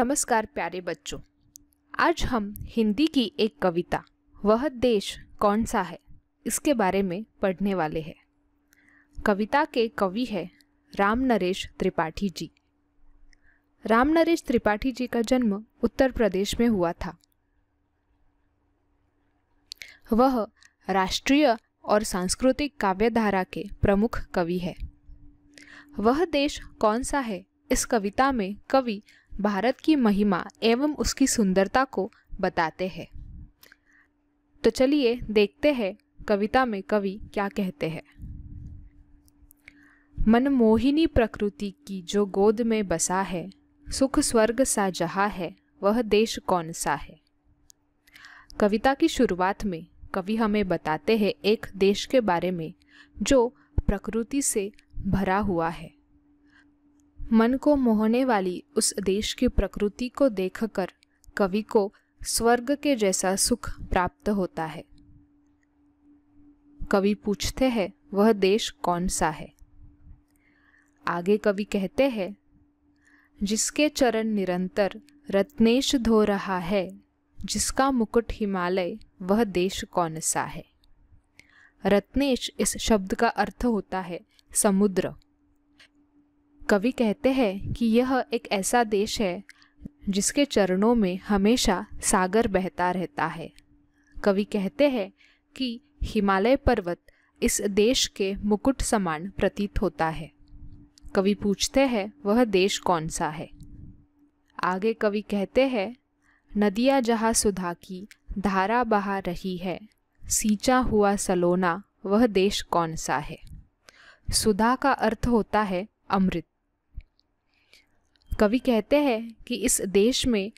नमस्कार प्यारे बच्चों आज हम हिंदी की एक कविता वह देश कौन सा है इसके बारे में पढ़ने वाले हैं कविता के कवि है राम नरेश त्रिपाठी जी राम नरेश त्रिपाठी जी का जन्म उत्तर प्रदेश में हुआ था वह राष्ट्रीय और सांस्कृतिक काव्यधारा के प्रमुख कवि है वह देश कौन सा है इस कविता में कवि भारत की महिमा एवं उसकी सुंदरता को बताते हैं तो चलिए देखते हैं कविता में कवि क्या कहते हैं मनमोहिनी प्रकृति की जो गोद में बसा है सुख स्वर्ग सा जहाँ है वह देश कौन सा है कविता की शुरुआत में कवि हमें बताते हैं एक देश के बारे में जो प्रकृति से भरा हुआ है मन को मोहने वाली उस देश की प्रकृति को देखकर कवि को स्वर्ग के जैसा सुख प्राप्त होता है कवि पूछते हैं वह देश कौन सा है आगे कवि कहते हैं जिसके चरण निरंतर रत्नेश धो रहा है जिसका मुकुट हिमालय वह देश कौन सा है रत्नेश इस शब्द का अर्थ होता है समुद्र कवि कहते हैं कि यह एक ऐसा देश है जिसके चरणों में हमेशा सागर बहता रहता है कवि कहते हैं कि हिमालय पर्वत इस देश के मुकुट समान प्रतीत होता है कवि पूछते हैं वह देश कौन सा है आगे कवि कहते हैं नदियाँ जहाँ सुधा की धारा बहा रही है सींचा हुआ सलोना वह देश कौन सा है सुधा का अर्थ होता है अमृत कवि कहते हैं कि इस देश में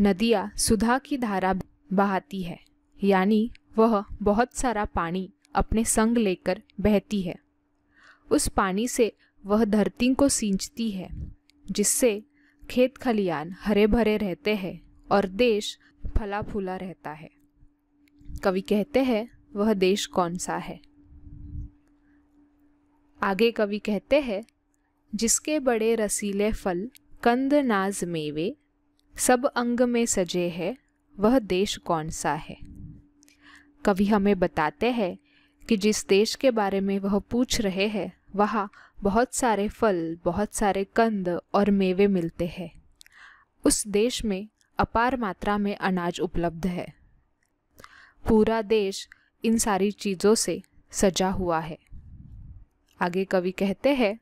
नदियाँ सुधा की धारा बहाती है यानी वह बहुत सारा पानी अपने संग लेकर बहती है उस पानी से वह धरती को सींचती है जिससे खेत खलियान हरे भरे रहते हैं और देश फला फूला रहता है कवि कहते हैं वह देश कौन सा है आगे कवि कहते हैं जिसके बड़े रसीले फल कंद नाज मेवे सब अंग में सजे है वह देश कौन सा है कवि हमें बताते हैं कि जिस देश के बारे में वह पूछ रहे हैं वहाँ बहुत सारे फल बहुत सारे कंद और मेवे मिलते हैं उस देश में अपार मात्रा में अनाज उपलब्ध है पूरा देश इन सारी चीज़ों से सजा हुआ है आगे कवि कहते हैं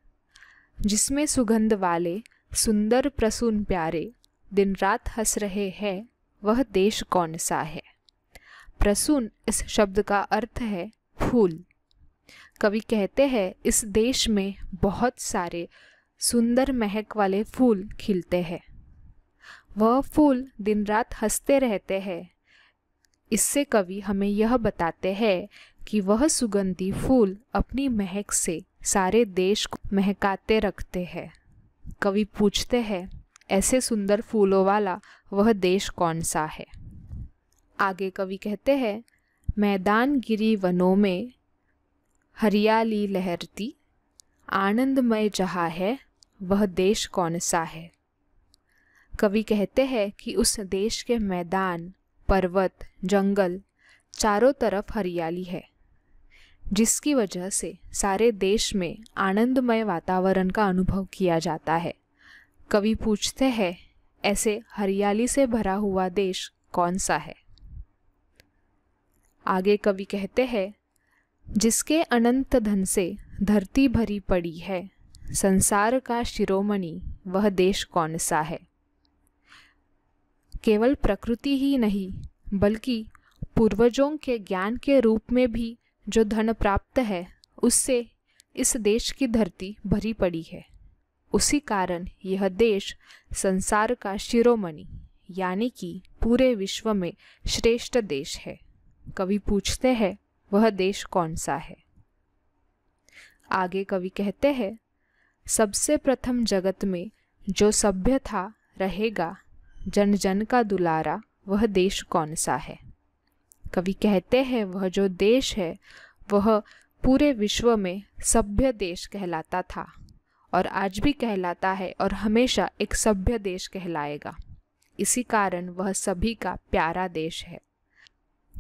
जिसमें सुगंध वाले सुंदर प्रसून प्यारे दिन रात हंस रहे हैं वह देश कौन सा है प्रसून इस शब्द का अर्थ है फूल कवि कहते हैं इस देश में बहुत सारे सुंदर महक वाले फूल खिलते हैं वह फूल दिन रात हंसते रहते हैं इससे कवि हमें यह बताते हैं कि वह सुगंधी फूल अपनी महक से सारे देश को महकाते रखते हैं कवि पूछते हैं ऐसे सुंदर फूलों वाला वह देश कौन सा है आगे कवि कहते हैं मैदान गिरी वनों में हरियाली लहरती आनंदमय जहाँ है वह देश कौन सा है कवि कहते हैं कि उस देश के मैदान पर्वत जंगल चारों तरफ हरियाली है जिसकी वजह से सारे देश में आनंदमय वातावरण का अनुभव किया जाता है कवि पूछते हैं ऐसे हरियाली से भरा हुआ देश कौन सा है आगे कवि कहते हैं जिसके अनंत धन से धरती भरी पड़ी है संसार का शिरोमणि वह देश कौन सा है केवल प्रकृति ही नहीं बल्कि पूर्वजों के ज्ञान के रूप में भी जो धन प्राप्त है उससे इस देश की धरती भरी पड़ी है उसी कारण यह देश संसार का शिरोमणि यानी कि पूरे विश्व में श्रेष्ठ देश है कवि पूछते हैं वह देश कौन सा है आगे कवि कहते हैं सबसे प्रथम जगत में जो सभ्य था रहेगा जन जन का दुलारा वह देश कौन सा है कवि कहते हैं वह जो देश है वह पूरे विश्व में सभ्य देश कहलाता था और आज भी कहलाता है और हमेशा एक सभ्य देश कहलाएगा इसी कारण वह सभी का प्यारा देश है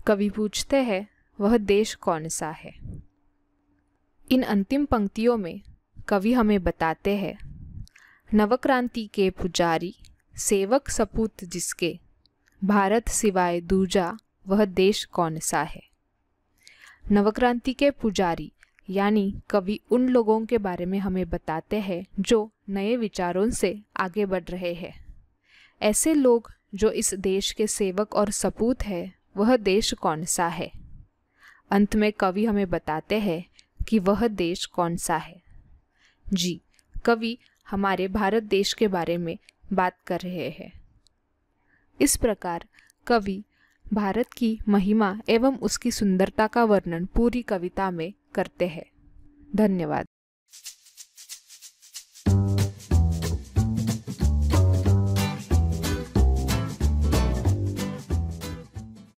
कवि पूछते हैं वह देश कौन सा है इन अंतिम पंक्तियों में कवि हमें बताते हैं नवक्रांति के पुजारी सेवक सपूत जिसके भारत सिवाय दूजा वह देश कौन सा है नवक्रांति के पुजारी यानी कवि उन लोगों के बारे में हमें बताते हैं जो नए विचारों से आगे बढ़ रहे हैं ऐसे लोग जो इस देश के सेवक और सपूत है वह देश कौन सा है अंत में कवि हमें बताते हैं कि वह देश कौन सा है जी कवि हमारे भारत देश के बारे में बात कर रहे हैं इस प्रकार कवि भारत की महिमा एवं उसकी सुंदरता का वर्णन पूरी कविता में करते हैं धन्यवाद